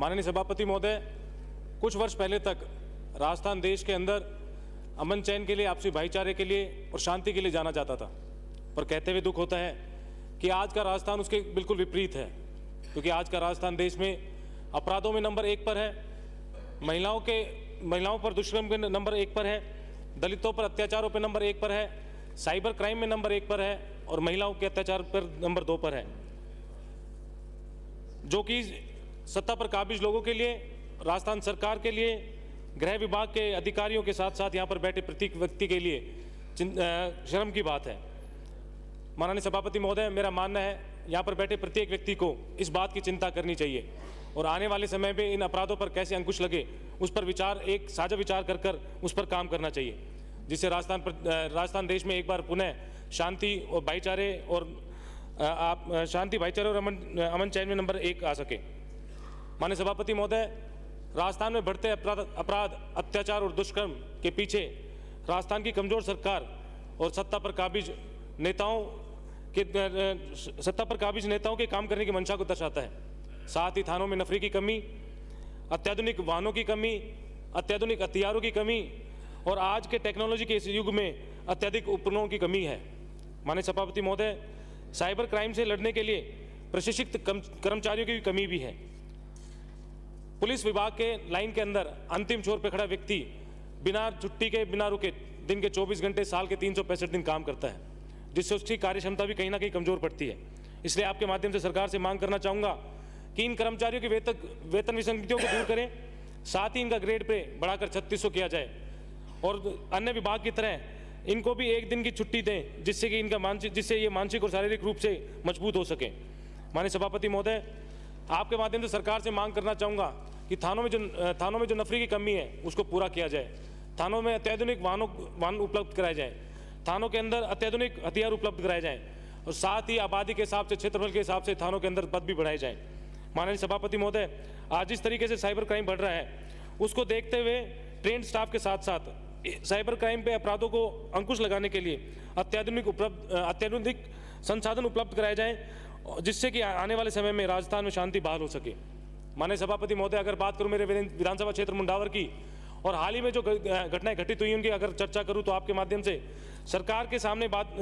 माननीय सभापति महोदय कुछ वर्ष पहले तक राजस्थान देश के अंदर अमन चैन के लिए आपसी भाईचारे के लिए और शांति के लिए जाना जाता था पर कहते हुए दुख होता है कि आज का राजस्थान उसके बिल्कुल विपरीत है क्योंकि आज का राजस्थान देश में अपराधों में नंबर एक पर है महिलाओं के महिलाओं पर दुष्कर्म के नंबर एक पर है दलितों पर अत्याचारों पर नंबर एक पर है साइबर क्राइम में नंबर एक पर है और महिलाओं के अत्याचार पर नंबर दो पर है जो कि सत्ता पर काबिज लोगों के लिए राजस्थान सरकार के लिए गृह विभाग के अधिकारियों के साथ साथ यहाँ पर बैठे प्रत्येक व्यक्ति के लिए शर्म की बात है माननीय सभापति महोदय मेरा मानना है यहाँ पर बैठे प्रत्येक व्यक्ति को इस बात की चिंता करनी चाहिए और आने वाले समय में इन अपराधों पर कैसे अंकुश लगे उस पर विचार एक साझा विचार कर कर उस पर काम करना चाहिए जिससे राजस्थान राजस्थान देश में एक बार पुनः शांति और भाईचारे और आप शांति भाईचारे और अमन अमन चैन में नंबर एक आ सके मान्य सभापति महोदय राजस्थान में बढ़ते अपराध अत्याचार और दुष्कर्म के पीछे राजस्थान की कमजोर सरकार और सत्ता पर काबिज नेताओं के सत्ता पर काबिज नेताओं के काम करने की मंशा को दर्शाता है साथ ही थानों में नफरी की कमी अत्याधुनिक वाहनों की कमी अत्याधुनिक हथियारों की कमी और आज के टेक्नोलॉजी के इस युग में अत्यधिक उपकरणों की कमी है माननीय सभापति महोदय साइबर क्राइम से लड़ने के लिए प्रशिक्षित कर्मचारियों की भी कमी भी है पुलिस विभाग के लाइन के अंदर अंतिम छोर पर खड़ा व्यक्ति बिना छुट्टी के बिना रुके दिन के 24 घंटे साल के तीन दिन काम करता है जिससे उसकी कार्य क्षमता भी कहीं ना कहीं कमजोर पड़ती है इसलिए आपके माध्यम से सरकार से मांग करना चाहूँगा कि इन कर्मचारियों की वेतन वेतन विसंगतियों को दूर करें साथ ही इनका ग्रेड पे बढ़ाकर छत्तीस किया जाए और अन्य विभाग की तरह इनको भी एक दिन की छुट्टी दें जिससे कि इनका मानसिक जिससे ये मानसिक और शारीरिक रूप से मजबूत हो सके माननीय सभापति महोदय आपके माध्यम से सरकार से मांग करना चाहूँगा कि थानों में जो थानों में जो नफरी की कमी है उसको पूरा किया जाए थानों में अत्याधुनिक वाहनों वाहन उपलब्ध कराए जाएँ थानों के अंदर अत्याधुनिक हथियार उपलब्ध कराए जाएँ और साथ ही आबादी के हिसाब से क्षेत्रफल के हिसाब से थानों के अंदर पद भी बढ़ाए जाएँ माननीय सभापति महोदय आज जिस तरीके से साइबर क्राइम बढ़ रहा है उसको देखते हुए ट्रेंड स्टाफ के साथ साथ साइबर क्राइम पे अपराधों को अंकुश लगाने के लिए अत्याधुनिक उपलब्ध अत्याधुनिक संसाधन उपलब्ध कराए जाएं जिससे कि आने वाले समय में राजस्थान में शांति बहाल हो सके माने सभापति महोदय अगर बात करूं मेरे विधानसभा क्षेत्र मुंडावर की और हाल ही में जो घटनाएं घटित हुई उनकी अगर चर्चा करूं तो आपके माध्यम से सरकार के सामने बात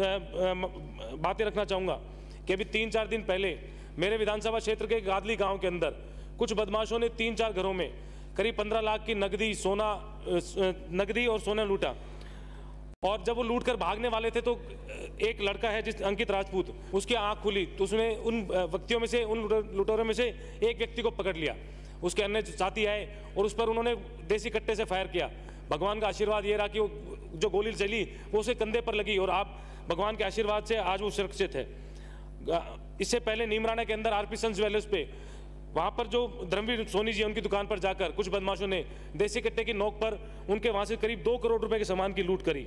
बातें रखना चाहूँगा कि अभी तीन चार दिन पहले मेरे विधानसभा क्षेत्र के गादली गाँव के अंदर कुछ बदमाशों ने तीन चार घरों में करीब पंद्रह लाख की नकदी सोना नकदी और सोना लूटा और जब वो लूट कर भागने वाले थे तो एक लड़का है जिस अंकित राजपूत उसकी आंख खुली तो उसने उन व्यक्तियों में से उन लुटेरों में से एक व्यक्ति को पकड़ लिया उसके अन्य साथी आए और उस पर उन्होंने देसी कट्टे से फायर किया भगवान का आशीर्वाद ये रहा कि वो जो गोली चली वो उसके कंधे पर लगी और आप भगवान के आशीर्वाद से आज वो सुरक्षित है इससे पहले नीमराना के अंदर आरपी सन ज्वेलर्स पे वहाँ पर जो धर्मवीर सोनी जी उनकी दुकान पर जाकर कुछ बदमाशों ने देसी कट्टे की नोक पर उनके वहाँ से करीब दो करोड़ रुपए के सामान की लूट करी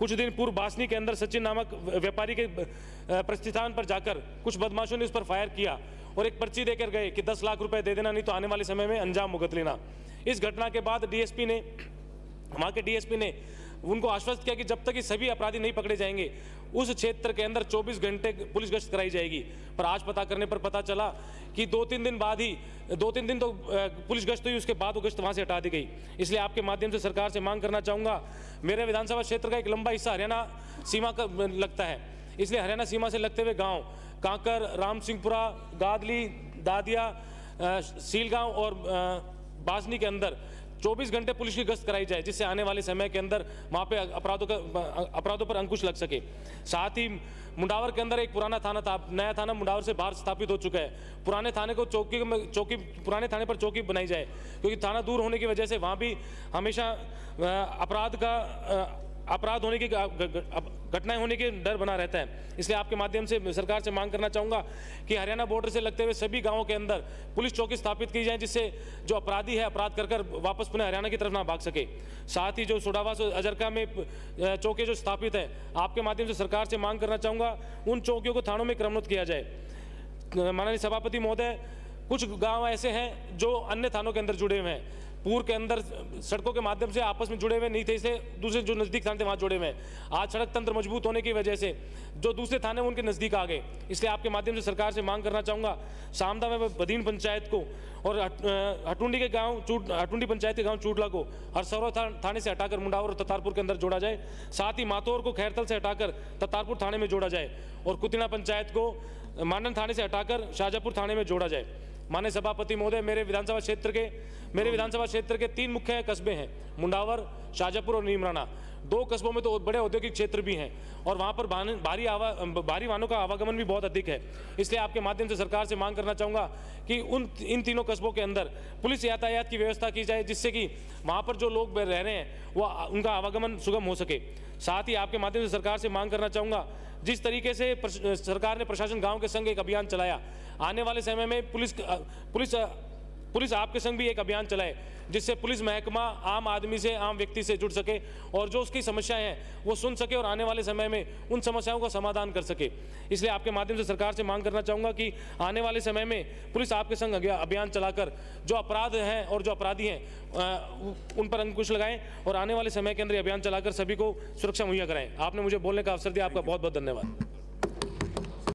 कुछ दिन पूर्व बासनी के अंदर सचिन नामक व्यापारी के प्रतिष्ठान पर जाकर कुछ बदमाशों ने उस पर फायर किया और एक पर्ची देकर गए कि दस लाख रुपये दे देना नहीं तो आने वाले समय में अंजाम मुगत लेना इस घटना के बाद डी ने वहाँ के डी ने उनको आश्वस्त किया कि जब तक ये सभी अपराधी नहीं पकड़े जाएंगे उस क्षेत्र के अंदर 24 घंटे पुलिस गश्त कराई जाएगी पर आज पता करने पर पता चला कि दो तीन दिन बाद ही दो तीन दिन तो पुलिस गश्त हुई उसके बाद वो गश्त वहाँ से हटा दी गई इसलिए आपके माध्यम से सरकार से मांग करना चाहूँगा मेरे विधानसभा क्षेत्र का एक लंबा हिस्सा हरियाणा सीमा का लगता है इसलिए हरियाणा सीमा से लगते हुए गाँव कांकर राम सिंहपुरा गादली दादिया सीलगांव और बासनी के अंदर 24 घंटे पुलिस की गश्त कराई जाए जिससे आने वाले समय के अंदर वहाँ पे अपराधों का अपराधों पर अंकुश लग सके साथ ही मुंडावर के अंदर एक पुराना थाना था नया थाना मुंडावर से बाहर स्थापित हो चुका है पुराने थाने को चौकी में चौकी पुराने थाने पर चौकी बनाई जाए क्योंकि थाना दूर होने की वजह से वहाँ भी हमेशा अपराध का अपराध होने के घटनाएं होने के डर बना रहता है इसलिए आपके माध्यम से सरकार से मांग करना चाहूँगा कि हरियाणा बॉर्डर से लगते हुए सभी गांवों के अंदर पुलिस चौकी स्थापित की जाए जिससे जो अपराधी है अपराध कर कर वापस पुनः हरियाणा की तरफ ना भाग सके साथ ही जो सुडावास अजरका में चौके जो स्थापित हैं आपके माध्यम से सरकार से मांग करना चाहूँगा उन चौकियों को थानों में क्रमोन्नत किया जाए माननीय सभापति महोदय कुछ गांव ऐसे हैं जो अन्य थानों के अंदर जुड़े हुए हैं पूर्व के अंदर सड़कों के माध्यम से आपस में जुड़े हुए नहीं थे इसे दूसरे जो नज़दीक थाने थे वहाँ जुड़े हुए हैं आज सड़क तंत्र मजबूत होने की वजह से जो दूसरे थाने उनके नज़दीक आ गए इसलिए आपके माध्यम से सरकार से मांग करना चाहूँगा सामदा में बदीन पंचायत को और हटुंडी के गाँव चूट हटुंडी पंचायत के गाँव चूटला को हरसौरा था, थाने से हटाकर मुंडावर और ततारपुर के अंदर जोड़ा जाए साथ ही मातौर को खैरतल से हटाकर ततारपुर थाने में जोड़ा जाए और कुतिना पंचायत को मानन थाने से हटाकर शाहजहापुर थाने में जोड़ा जाए माने सभापति महोदय मेरे विधानसभा क्षेत्र के मेरे विधानसभा क्षेत्र के तीन मुख्य कस्बे हैं मुंडावर शाहजहापुर और नीमराना दो कस्बों में तो बड़े औद्योगिक क्षेत्र भी हैं और वहाँ पर भारी आवा भारी वाहनों का आवागमन भी बहुत अधिक है इसलिए आपके माध्यम से सरकार से मांग करना चाहूँगा कि उन इन तीनों कस्बों के अंदर पुलिस यातायात की व्यवस्था की जाए जिससे कि वहाँ पर जो लोग रह रहे हैं वो उनका आवागमन सुगम हो सके साथ ही आपके माध्यम से सरकार से मांग करना चाहूँगा जिस तरीके से सरकार ने प्रशासन गाँव के संग एक अभियान चलाया आने वाले समय में पुलिस पुलिस पुलिस आपके संग भी एक अभियान चलाए जिससे पुलिस महकमा आम आदमी से आम व्यक्ति से जुड़ सके और जो उसकी समस्याएं हैं वो सुन सके और आने वाले समय में उन समस्याओं का समाधान कर सके इसलिए आपके माध्यम से सरकार से मांग करना चाहूँगा कि आने वाले समय में पुलिस आपके संग अभियान चलाकर जो अपराध हैं और जो अपराधी हैं उन पर अंकुश लगाएं और आने वाले समय के अंदर अभियान चलाकर सभी को सुरक्षा मुहैया कराएं आपने मुझे बोलने का अवसर दिया आपका बहुत बहुत धन्यवाद